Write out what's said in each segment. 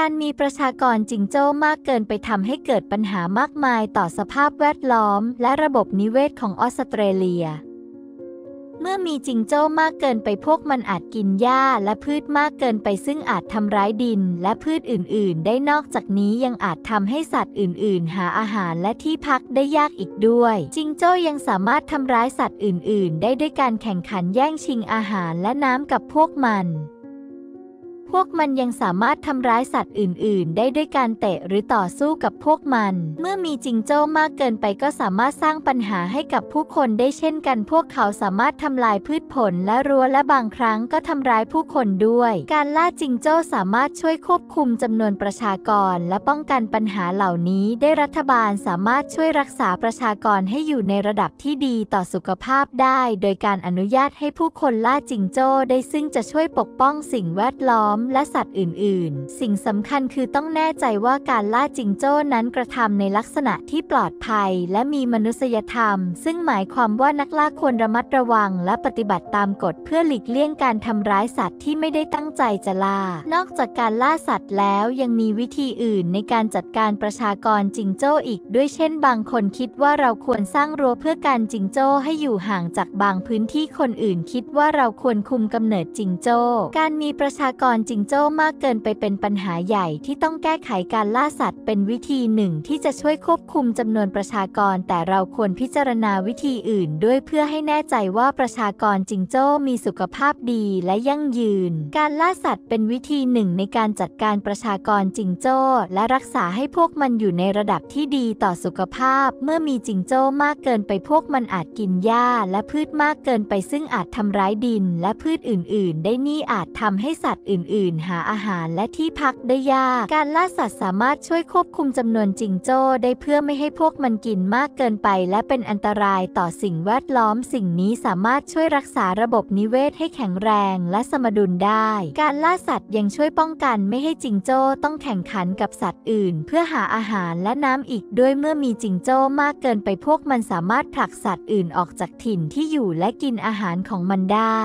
การมีประชากรจิงโจ้มากเกินไปทำให้เกิดปัญหามากมายต่อสภาพแวดล้อมและระบบนิเวศของออสเตรเลีย เมื่อมีจิงโจ้มากเกินไปพวกมันอาจกินหญ้าและพืชมากเกินไปซึ่งอาจทำร้ายดินและพืชอื่น ๆ ได้นอกจากนี้ยังอาจทำให้สัตว์อื่น ๆ หาอาหารและที่พักได้ยากอีกด้วย จิงโจ้ยังสามารถทำร้ายสัตว์อื่น ๆ ได้ด้วยการแข่งขันแย่งชิงอาหารและน้ำกับพวกมันพวกมันยังสามารถทำร้ายสัตว์อื่นๆ ได้ด้วยการเตะหรือต่อสู้กับพวกมัน เมื่อมีจิงโจ้มากเกินไปก็สามารถสร้างปัญหาให้กับผู้คนได้เช่นกันพวกเขาสามารถทำลายพืชผล และรั้วและบางครั้งก็ทำร้ายผู้คนด้วย การล่าจิงโจ้สามารถช่วยควบคุมจำนวนประชากร และป้องกันปัญหาเหล่านี้ ได้รัฐบาลสามารถช่วยรักษาประชากรให้อยู่ในระดับที่ดีต่อสุขภาพได้ โดยการอนุญาตให้ผู้คนล่าจิงโจ้ได้ซึ่งจะช่วยปกป้องสิ่งแวดล้อมมและสัตว์อื่นๆ สิ่งสำคัญคือต้องแน่ใจว่าการล่าจิงโจ้นั้นกระทำในลักษณะที่ปลอดภัย และมีมนุษยธรรม ซึ่งหมายความว่านักล่าควรระมัดระวัง และปฏิบัติตามกฎ เพื่อหลีกเลี่ยงการทำร้ายสัตว์ที่ไม่ได้ตั้งใจจะล่า นอกจากการล่าสัตว์แล้วยังมีวิธีอื่นในการจัดการประชากรจิงโจ้อีก ด้วย เช่น บางคนคิดว่าเราควรสร้างรั้วเพื่อการจิงโจ้ให้อยู่ห่างจากบางพื้นที่ คนอื่นคิดว่าเราควรคุมกำเนิดจิงโจ้ การมีประชากรจิงโจ้มากเกินไปเป็นปัญหาใหญ่ที่ต้องแก้ไขการล่าสัตว์เป็นวิธีหนึ่งที่จะช่วยควบคุมจำนวนประชากร แต่เราควรพิจารณาวิธีอื่นด้วยเพื่อให้แน่ใจว่าประชากรจิงโจ้มีสุขภาพดีและยั่งยืน การล่าสัตว์เป็นวิธีหนึ่งในการจัดการประชากรจิงโจ้และรักษาให้พวกมันอยู่ในระดับที่ดีต่อสุขภาพ เมื่อมีจิงโจ้มากเกินไปพวกมันอาจกินหญ้าและพืชมากเกินไปซึ่งอาจทำร้ายดินและพืชอื่น ๆ ได้นี่อาจทำให้สัตว์อื่นื่นหาอาหารและที่พักได้ยาก การล่าสัตว์สามารถช่วยควบคุมจำนวนจิงโจ้ได้เพื่อไม่ให้พวกมันกินมากเกินไป และเป็นอันตรายต่อสิ่งแวดล้อมสิ่งนี้สามารถช่วยรักษาระบบนิเวศให้แข็งแรง และสมดุลได้ การล่าสัตว์ยังช่วยป้องกันไม่ให้จิงโจ้ต้องแข่งขันกับสัตว์อื่น เพื่อหาอาหารและน้ำอีกด้วยเมื่อมีจิงโจ้มากเกินไปพวกมันสามารถผลักสัตว์อื่นออกจากถิ่นที่อยู่และกินอาหารของมันได้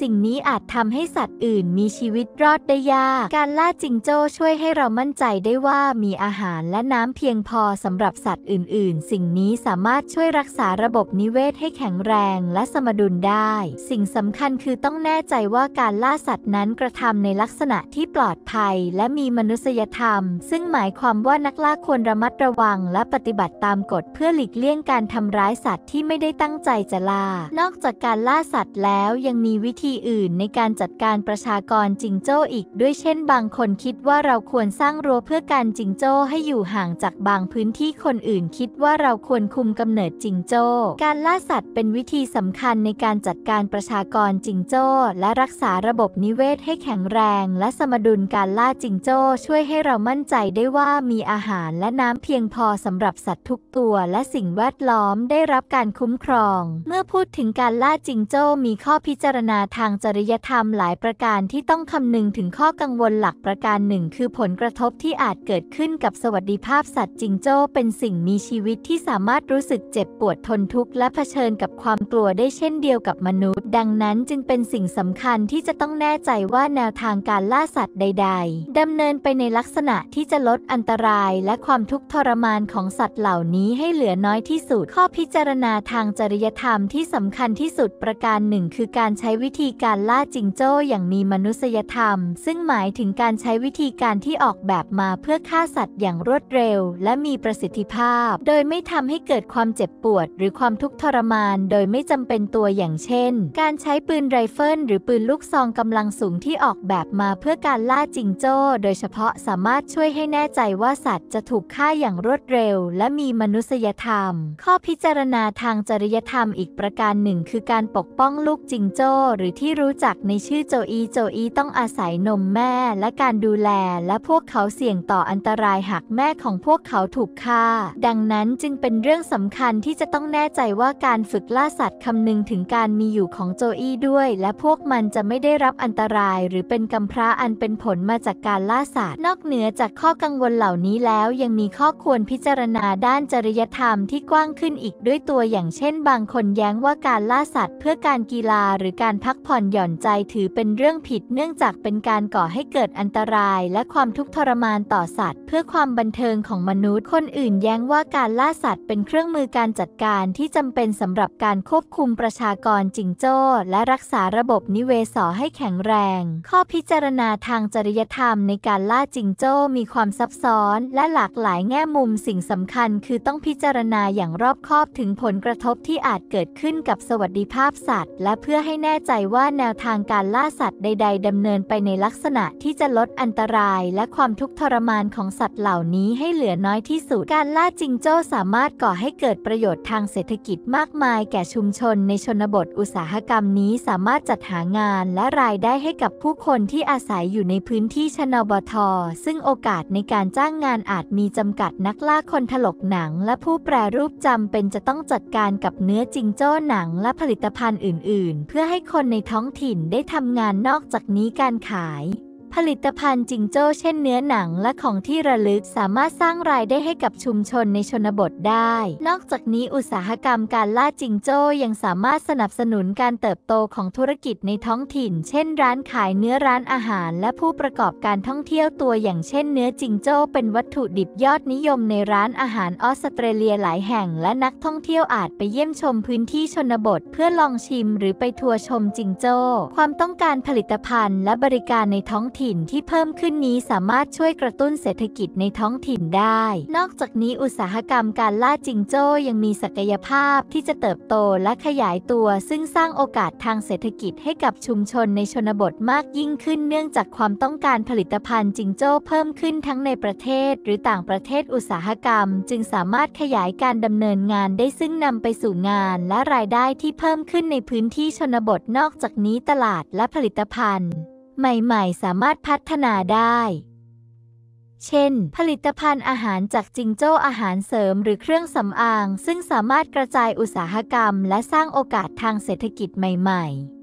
สิ่งนี้อาจทำให้สัตว์อื่น มีชีวิตรอดได้ยาก การล่าจิงโจ้ช่วยให้เรามั่นใจได้ว่ามีอาหารและน้ำเพียงพอสำหรับสัตว์อื่นๆ สิ่งนี้สามารถช่วยรักษาระบบนิเวศให้แข็งแรงและสมดุลได้ สิ่งสำคัญคือต้องแน่ใจว่าการล่าสัตว์นั้นกระทำในลักษณะที่ปลอดภัย และมีมนุษยธรรม ซึ่งหมายความว่านักล่าควรระมัดระวัง และปฏิบัติตามกฎ เพื่อหลีกเลี่ยงการทำร้ายสัตว์ที่ไม่ได้ตั้งใจจะล่า นอกจากการล่าสัตว์แล้วยังมีวิธีธีอื่นในการจัดการประชากรจิงโจ้อีก ด้วยเช่นบางคนคิดว่าเราควรสร้างรั้วเพื่อการจิงโจ้ให้อยู่ห่างจากบางพื้นที่คนอื่นคิดว่าเราควรคุมกำเนิดจิงโจ้การล่าสัตว์เป็นวิธีสำคัญในการจัดการประชากรจิงโจ้ และรักษาระบบนิเวศให้แข็งแรง และสมดุลการล่าจิงโจ้ช่วยให้เรามั่นใจได้ว่ามีอาหารและน้ำเพียงพอสำหรับสัตว์ทุกตัว และสิ่งแวดล้อมได้รับการคุ้มครอง เมื่อพูดถึงการล่าจิงโจ้มีข้อพิจารณาทางจริยธรรมหลายประการที่ต้องคำนึงถึงข้อกังวลหลักประการหนึ่ง คือผลกระทบที่อาจเกิดขึ้นกับสวัสดิภาพสัตว์จิงโจ้เป็นสิ่งมีชีวิตที่สามารถรู้สึกเจ็บปวดทนทุกข์และเผชิญกับความกลัวได้เช่นเดียวกับมนุษย์ ดังนั้นจึงเป็นสิ่งสำคัญที่จะต้องแน่ใจว่าแนวทางการล่าสัตว์ใด ๆดำเนินไปในลักษณะที่จะลดอันตราย และความทุกข์ทรมานของสัตว์เหล่านี้ให้เหลือน้อยที่สุดข้อพิจารณาทางจริยธรรมที่สำคัญที่สุดประการหนึ่ง คือการใช้วิธีธีการล่าจิงโจ้อย่างมีมนุษยธรรม ซึ่งหมายถึงการใช้วิธีการที่ออกแบบมาเพื่อฆ่าสัตว์อย่างรวดเร็ว และมีประสิทธิภาพ โดยไม่ทำให้เกิดความเจ็บปวด หรือความทุกข์ทรมาน โดยไม่จำเป็นตัวอย่างเช่น การใช้ปืนไรเฟิลหรือปืนลูกซองกำลังสูงที่ออกแบบมาเพื่อการล่าจิงโจ้ โดยเฉพาะสามารถช่วยให้แน่ใจว่าสัตว์จะถูกฆ่าอย่างรวดเร็ว และมีมนุษยธรรม ข้อพิจารณาทางจริยธรรมอีกประการหนึ่ง คือการปกป้องลูกจิงโจ้หรือรือที่รู้จักในชื่อโจอี โจอีต้องอาศัยนมแม่และการดูแล และพวกเขาเสี่ยงต่ออันตรายหากแม่ของพวกเขาถูกฆ่า ดังนั้นจึงเป็นเรื่องสำคัญที่จะต้องแน่ใจว่าการฝึกล่าสัตว์คำนึงถึงการมีอยู่ของโจอีด้วย และพวกมันจะไม่ได้รับอันตรายหรือเป็นกำพร้าอันเป็นผลมาจากการล่าสัตว์ นอกเหนือจากข้อกังวลเหล่านี้แล้ว ยังมีข้อควรพิจารณาด้านจริยธรรมที่กว้างขึ้นอีกด้วยตัวอย่างเช่น บางคนแย้งว่าการล่าสัตว์ เพื่อการกีฬาหรือการพักกผ่อนหย่อนใจถือเป็นเรื่องผิด เนื่องจากเป็นการก่อให้เกิดอันตราย และความทุกข์ทรมานต่อสัตว์ เพื่อความบันเทิงของมนุษย์ คนอื่นแย้งว่าการล่าสัตว์เป็นเครื่องมือการจัดการที่จำเป็นสำหรับการควบคุมประชากรจิงโจ้ และรักษาระบบนิเวศให้แข็งแรง ข้อพิจารณาทางจริยธรรมในการล่าจิงโจ้มีความซับซ้อน และหลากหลายแง่มุม สิ่งสำคัญ คือต้องพิจารณาอย่างรอบคอบถึงผลกระทบที่อาจเกิดขึ้นกับสวัสดิภาพสัตว์ และเพื่อให้แน่ใจว่าแนวทางการล่าสัตว์ใด ๆดำเนินไปในลักษณะ ที่จะลดอันตราย และความทุกข์ทรมานของสัตว์เหล่านี้ให้เหลือน้อยที่สุดการล่าจิงโจ้สามารถก่อให้เกิดประโยชน์ทางเศรษฐกิจมากมาย แก่ชุมชนในชนบทอุตสาหกรรมนี้สามารถจัดหางาน และรายได้ให้กับผู้คนที่อาศัยอยู่ในพื้นที่ชนบท ซึ่งโอกาสในการจ้างงานอาจมีจำกัดนักล่าคนถลกหนัง และผู้แปรรูปจำเป็นจะต้องจัดการกับเนื้อจิงโจ้หนัง และผลิตภัณฑ์อื่นๆ เพื่อให้คนนในท้องถิ่นได้ทำงานนอกจากนี้การขายผลิตภัณฑ์จิงโจ้เช่นเนื้อหนังและของที่ระลึกสามารถสร้างรายได้ให้กับชุมชนในชนบทได้ นอกจากนี้อุตสาหกรรมการล่าจิงโจ้ยังสามารถสนับสนุนการเติบโตของธุรกิจในท้องถิ่นเช่นร้านขายเนื้อร้านอาหารและผู้ประกอบการท่องเที่ยวตัวอย่างเช่นเนื้อจิงโจ้เป็นวัตถุดิบยอดนิยมในร้านอาหารออสเตรเลียหลายแห่งและนักท่องเที่ยวอาจไปเยี่ยมชมพื้นที่ชนบทเพื่อลองชิมหรือไปทัวร์ชมจิงโจ้ความต้องการผลิตภัณฑ์และบริการในท้องถิ่นิ่นที่เพิ่มขึ้นนี้สามารถช่วยกระตุ้นเศรษฐกิจในท้องถิ่นได้ นอกจากนี้อุตสาหกรรมการล่าจิงโจ้ยังมีศักยภาพที่จะเติบโตและขยายตัว ซึ่งสร้างโอกาสทางเศรษฐกิจให้กับชุมชนในชนบทมากยิ่งขึ้นเนื่องจากความต้องการผลิตภัณฑ์จิงโจ้เพิ่มขึ้นทั้งในประเทศ หรือต่างประเทศอุตสาหกรรม จึงสามารถขยายการดำเนินงานได้ซึ่งนำไปสู่งาน และรายได้ที่เพิ่มขึ้นในพื้นที่ชนบท นอกจากนี้ตลาดและผลิตภัณฑ์ใหม่ๆ สามารถพัฒนาได้ เช่น ผลิตภัณฑ์อาหารจากจิงโจ้อาหารเสริมหรือเครื่องสำอาง ซึ่งสามารถกระจายอุตสาหกรรม และสร้างโอกาสทางเศรษฐกิจใหม่ ๆ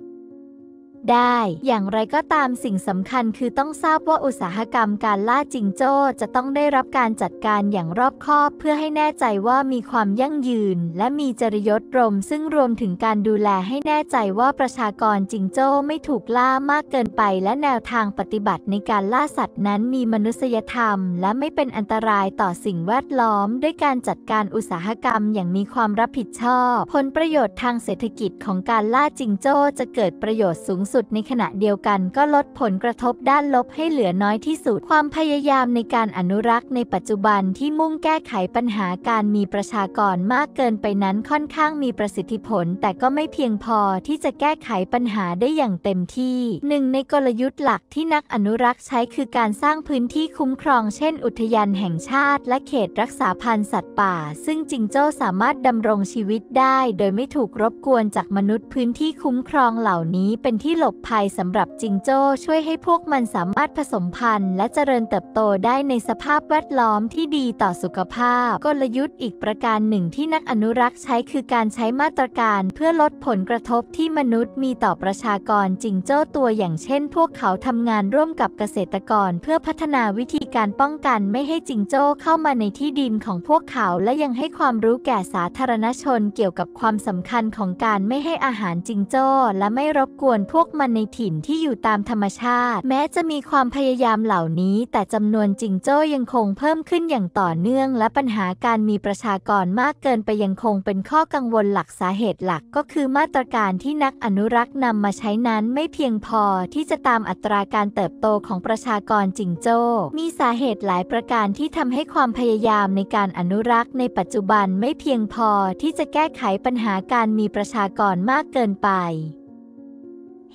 ได้ อย่างไรก็ตามสิ่งสำคัญคือต้องทราบว่าอุตสาหกรรม การล่าจิงโจ้ จะต้องได้รับการจัดการอย่างรอบคอบ เพื่อให้แน่ใจว่ามีความยั่งยืนและมีจริยธรรม ซึ่งรวมถึงการดูแลให้แน่ใจว่าประชากรจิงโจ้ไม่ถูกล่ามากเกินไป และแนวทางปฏิบัติในการล่าสัตว์นั้นมีมนุษยธรรม และไม่เป็นอันตรายต่อสิ่งแวดล้อมด้วยการจัดการอุตสาหกรรมอย่างมีความรับผิดชอบผลประโยชน์ทางเศรษฐกิจของการล่าจิงโจ้จะเกิดประโยชน์สูงสุดในขณะเดียวกันก็ลดผลกระทบด้านลบให้เหลือน้อยที่สุด ความพยายามในการอนุรักษ์ในปัจจุบันที่มุ่งแก้ไขปัญหาการมีประชากรมากเกินไปนั้นค่อนข้างมีประสิทธิผล แต่ก็ไม่เพียงพอที่จะแก้ไขปัญหาได้อย่างเต็มที่หนึ่งในกลยุทธ์หลักที่นักอนุรักษ์ใช้คือการสร้างพื้นที่คุ้มครองเช่น อุทยานแห่งชาติ และเขตรักษาพันธุ์สัตว์ป่า ซึ่งจิงโจ้สามารถดำรงชีวิตได้ โดยไม่ถูกรบกวนจากมนุษย์พื้นที่คุ้มครองเหล่านี้ เป็นที่หลบภัยสำหรับจิงโจ้ช่วยให้พวกมันสามารถผสมพันธุ์และเจริญเติบโตได้ในสภาพแวดล้อมที่ดีต่อสุขภาพ กลยุทธ์อีกประการหนึ่งที่นักอนุรักษ์ใช้คือการใช้มาตรการเพื่อลดผลกระทบที่มนุษย์มีต่อประชากร จิงโจ้ตัวอย่างเช่นพวกเขาทำงานร่วมกับเกษตรกร เพื่อพัฒนาวิธีการป้องกันไม่ให้จิงโจ้เข้ามาในที่ดินของพวกเขา และยังให้ความรู้แก่สาธารณชน เกี่ยวกับความสำคัญของการไม่ให้อาหารจิงโจ้และไม่รบกวนพวกมันในถิ่นที่อยู่ตามธรรมชาติ แม้จะมีความพยายามเหล่านี้ แต่จำนวนจิงโจ้ยังคงเพิ่มขึ้นอย่างต่อเนื่อง และปัญหาการมีประชากรมากเกินไปยังคงเป็นข้อกังวลหลักสาเหตุหลักก็คือมาตรการที่นักอนุรักษ์นำมาใช้นั้นไม่เพียงพอที่จะตามอัตราการเติบโตของประชากรจิงโจ้มีสาเหตุหลายประการที่ทำให้ความพยายามในการอนุรักษ์ในปัจจุบันไม่เพียงพอที่จะแก้ไขปัญหาการมีประชากรมากเกินไป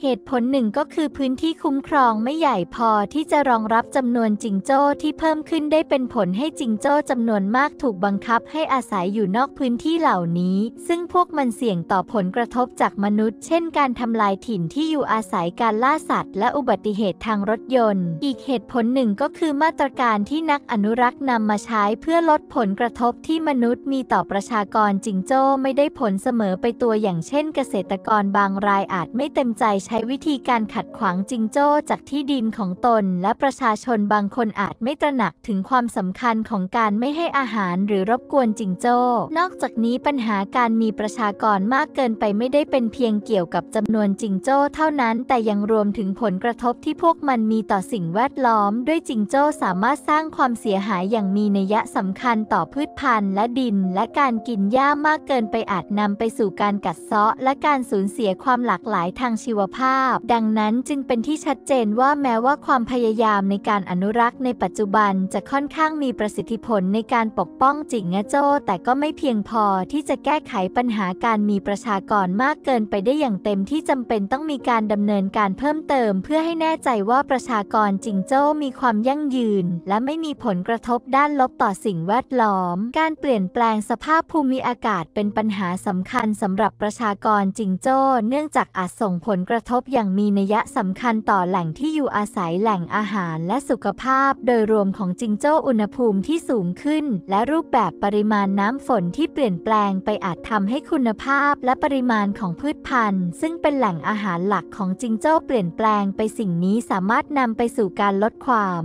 เหตุผลหนึ่งก็คือพื้นที่คุ้มครองไม่ใหญ่พอที่จะรองรับจำนวนจิงโจ้ที่เพิ่มขึ้นได้เป็นผลให้จิงโจ้จำนวนมากถูกบังคับให้อาศัยอยู่นอกพื้นที่เหล่านี้ ซึ่งพวกมันเสี่ยงต่อผลกระทบจากมนุษย์ เช่นการทำลายถิ่นที่อยู่อาศัยการล่าสัตว์ และอุบัติเหตุทางรถยนต์ อีกเหตุผลหนึ่งก็คือมาตรการที่นักอนุรักษ์นำมาใช้เพื่อลดผลกระทบที่มนุษย์มีต่อประชากรจิงโจ้ไม่ได้ผลเสมอไปตัวอย่างเช่นเกษตรกรบางรายอาจไม่เต็มใจใช้วิธีการขัดขวางจิงโจ้จากที่ดินของตน และประชาชนบางคนอาจไม่ตระหนักถึงความสำคัญของการไม่ให้อาหารหรือรบกวนจิงโจ้ นอกจากนี้ปัญหาการมีประชากรมากเกินไปไม่ได้เป็นเพียงเกี่ยวกับจำนวนจิงโจ้เท่านั้น แต่ยังรวมถึงผลกระทบที่พวกมันมีต่อสิ่งแวดล้อมด้วยจิงโจ้สามารถสร้างความเสียหายอย่างมีนัยสำคัญต่อพืชพันธุ์ และดิน และการกินหญ้ามากเกินไปอาจนำไปสู่การกัดเซาะและการสูญเสียความหลากหลาย ทางชีวภาพภาพ ดังนั้นจึงเป็นที่ชัดเจนว่าแม้ว่าความพยายามในการอนุรักษ์ในปัจจุบันจะค่อนข้างมีประสิทธิผลในการปกป้องจิงเะโจ้แต่ก็ไม่เพียงพอที่จะแก้ไขปัญหาการมีประชากรมากเกินไปได้อย่างเต็มที่จำเป็นต้องมีการดำเนินการเพิ่มเติม เพื่อให้แน่ใจว่าประชากรจิงโจ้มีความยั่งยืน และไม่มีผลกระทบด้านลบต่อสิ่งแวดล้อม การเปลี่ยนแปลงสภาพภูมิอากาศเป็นปัญหาสำคัญสำหรับประชากรจิงโจ้เนื่องจากอาจส่งผลกระทบอย่างมีนัยสำคัญต่อแหล่งที่อยู่อาศัยแหล่งอาหารและสุขภาพโดยรวมของจิงโจ้อุณหภูมิที่สูงขึ้น และรูปแบบปริมาณน้ำฝนที่เปลี่ยนแปลงไปอาจทำให้คุณภาพและปริมาณของพืชพันธุ์ ซึ่งเป็นแหล่งอาหารหลักของจิงโจ้เปลี่ยนแปลงไปสิ่งนี้สามารถนำไปสู่การลดความ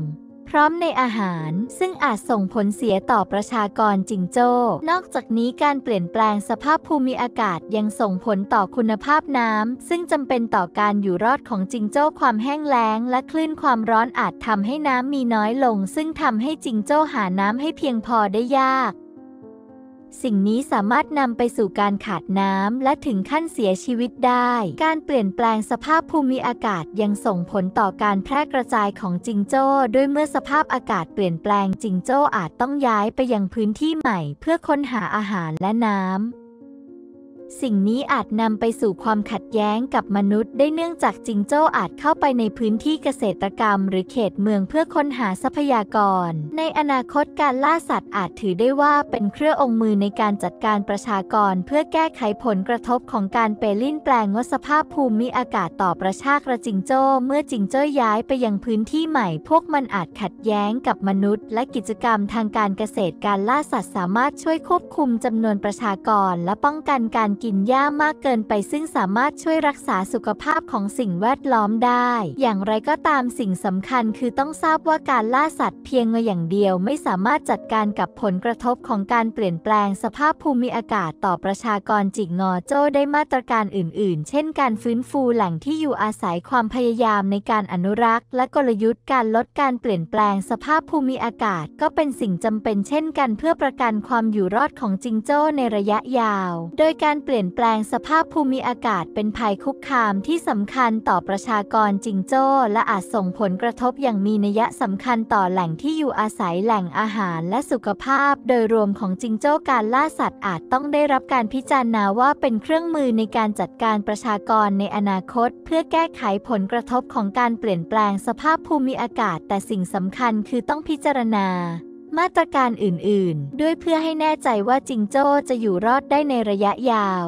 พร้อมในอาหาร ซึ่งอาจส่งผลเสียต่อประชากรจิงโจ้นอกจากนี้การเปลี่ยนแปลงสภาพภูมิอากาศยังส่งผลต่อคุณภาพน้ำ ซึ่งจำเป็นต่อการอยู่รอดของจิงโจ้ความแห้งแล้งและคลื่นความร้อนอาจทำให้น้ำมีน้อยลงซึ่งทำให้จิงโจ้หาน้ำให้เพียงพอได้ยากสิ่งนี้สามารถนำไปสู่การขาดน้ำและถึงขั้นเสียชีวิตได้ การเปลี่ยนแปลงสภาพภูมิอากาศยังส่งผลต่อการแพร่กระจายของจิงโจ้ด้วยเมื่อสภาพอากาศเปลี่ยนแปลงจิงโจ้อาจต้องย้ายไปยังพื้นที่ใหม่ เพื่อค้นหาอาหารและน้ำสิ่งนี้อาจนำไปสู่ความขัดแย้งกับมนุษย์ ได้เนื่องจากจิงโจ้อาจเข้าไปในพื้นที่เกษตรกรรม หรือเขตเมืองเพื่อค้นหาทรัพยากร ในอนาคตการล่าสัตว์อาจถือได้ว่าเป็นเครื่ององค์มือในการจัดการประชากร เพื่อแก้ไขผลกระทบของการเปลี่ยนแปลงว่าสภาพภูมิอากาศต่อประชากรจิงโจ้ เมื่อจิงโจ้ย้ายไปยังพื้นที่ใหม่ พวกมันอาจขัดแย้งกับมนุษย์ และกิจกรรมทางการเกษตรการล่าสัตว์ สามารถช่วยควบคุมจำนวนประชากร และป้องกันการกินหญ้ามากเกินไปซึ่งสามารถช่วยรักษาสุขภาพของสิ่งแวดล้อมได้ อย่างไรก็ตามสิ่งสำคัญคือต้องทราบว่าการล่าสัตว์เพียงอย่างเดียวไม่สามารถจัดการกับผลกระทบของการเปลี่ยนแปลงสภาพภูมิอากาศต่อประชากรจิกงอโจ้ได้มาตรการอื่นๆ เช่นการฟื้นฟูแหล่งที่อยู่อาศัยความพยายามในการอนุรักษ์และกลยุทธ์การลดการเปลี่ยนแปลงสภาพภูมิอากาศก็เป็นสิ่งจำเป็นเช่นกันเพื่อประกันความอยู่รอดของจิงโจ้ในระยะยาวโดยการเปปลี่ยนแปลงสภาพภูมิอากาศเป็นภัยคุกคามที่สำคัญต่อประชากรจิงโจ้และอาจส่งผลกระทบอย่างมีนัยสำคัญต่อแหล่งที่อยู่อาศัยแหล่งอาหารและสุขภาพโดยรวมของจิงโจ้การล่าสัตว์อาจต้องได้รับการพิจารณาว่าเป็นเครื่องมือในการจัดการประชากรในอนาคตเพื่อแก้ไขผลกระทบของการเปลี่ยนแปลงสภาพภูมิอากาศแต่สิ่งสำคัญคือต้องพิจารณามาตรการอื่นๆ ด้วยเพื่อให้แน่ใจว่าจิงโจ้จะอยู่รอดได้ในระยะยาว